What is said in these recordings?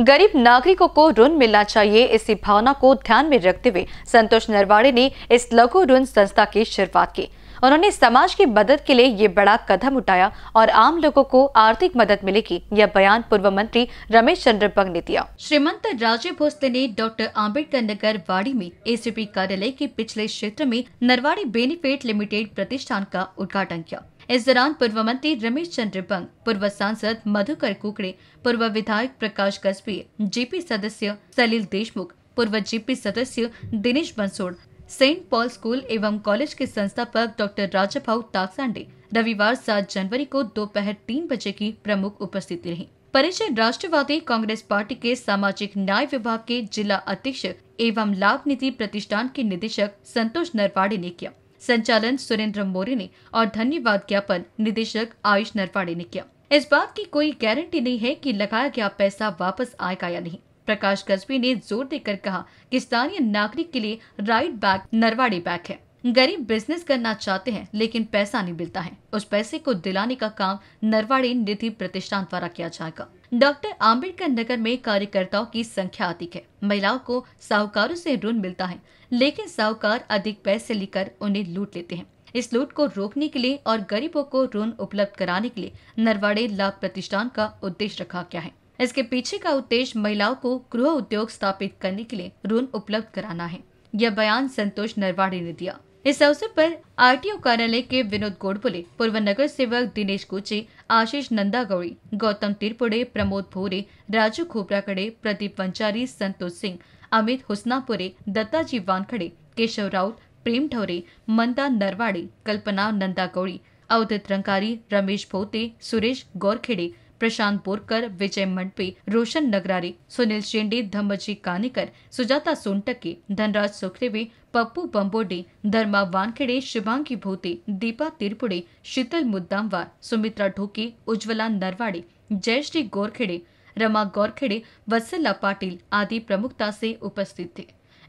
गरीब नागरिकों को ऋण मिलना चाहिए इसी भावना को ध्यान में रखते हुए संतोष नरवाड़े ने इस लघु ऋण संस्था की शुरुआत की उन्होंने समाज की मदद के लिए ये बड़ा कदम उठाया और आम लोगों को आर्थिक मदद मिलेगी यह बयान पूर्व मंत्री रमेश चंद्र बंग ने दिया श्रीमंत राजे भोसले ने डॉक्टर आम्बेडकर नगर वाड़ी में एसीपी कार्यालय के पिछले क्षेत्र में नरवाड़ी बेनिफिट लिमिटेड प्रतिष्ठान का उद्घाटन किया इस दौरान पूर्व मंत्री रमेश चंद्र बंग पूर्व सांसद मधुकर कुकड़े पूर्व विधायक प्रकाश कस्बी जीपी सदस्य सलील देशमुख पूर्व जीपी सदस्य Dinesh Bansod Saint Paul school एवं कॉलेज के संस्थापक डॉक्टर राजा भाव ताकसांडे रविवार 7 जनवरी को दोपहर तीन बजे की प्रमुख उपस्थिति रही परिचय राष्ट्रवादी कांग्रेस पार्टी के सामाजिक न्याय विभाग के जिला अध्यक्ष एवं लाभ नीति प्रतिष्ठान के निदेशक संतोष नरवाड़े ने किया संचालन सुरेंद्र मोरे ने और धन्यवाद ज्ञापन निदेशक आयुष नरवाड़े ने किया इस बात की कोई गारंटी नहीं है कि लगाया गया पैसा वापस आएगा या नहीं प्रकाश गजबी ने जोर देकर कहा कि स्थानीय नागरिक के लिए राइट बैक नरवाड़े बैक है गरीब बिजनेस करना चाहते हैं लेकिन पैसा नहीं मिलता है उस पैसे को दिलाने का काम नरवाड़ी निधि प्रतिष्ठान द्वारा किया जाएगा डॉक्टर आम्बेडकर नगर में कार्यकर्ताओं की संख्या अधिक है महिलाओं को साहूकारों से ऋण मिलता है लेकिन साहूकार अधिक पैसे लेकर उन्हें लूट लेते हैं इस लूट को रोकने के लिए और गरीबों को ऋण उपलब्ध कराने के लिए नरवाड़े लाभ प्रतिष्ठान का उद्देश्य रखा गया है इसके पीछे का उद्देश्य महिलाओं को गृह उद्योग स्थापित करने के लिए ऋण उपलब्ध कराना है यह बयान संतोष नरवाड़े ने दिया इस अवसर पर आरटीओ कार्यालय के विनोद गोडबोले पूर्व नगर सेवक दिनेश कोचे आशीष नंदा गौड़ी गौतम तिरपुड़े प्रमोद भोरे राजू खोबराकड़े प्रदीप वंचारी संतोष सिंह अमित हुसनापुरे दत्ताजी वानखड़े केशव राउत प्रेम ठौरे मंदा नरवाड़े कल्पना नंदा गौड़ी अवधित रंकारी रमेश भोते सुरेश गौरखेड़े प्रशांत बोरकर विजय मंडपी रोशन नगरारी सुनील शेंडी धम्मजी कानेकर सुजाता सोनटके धनराज सुखदेवी पप्पू बम्बोडे धर्मा वानखेड़े शिवांगी भूते दीपा तिरपुड़े शीतल मुद्दामवार सुमित्रा ढोके उज्ज्वला नरवाड़े जयश्री गोरखेड़े रमा गौरखेड़े वत्सला पाटिल आदि प्रमुखता से उपस्थित थे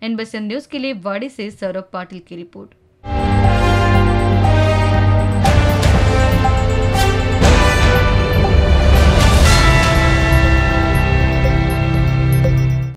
एनबीसी न्यूज के लिए वाड़ी से सौरभ पाटिल की रिपोर्ट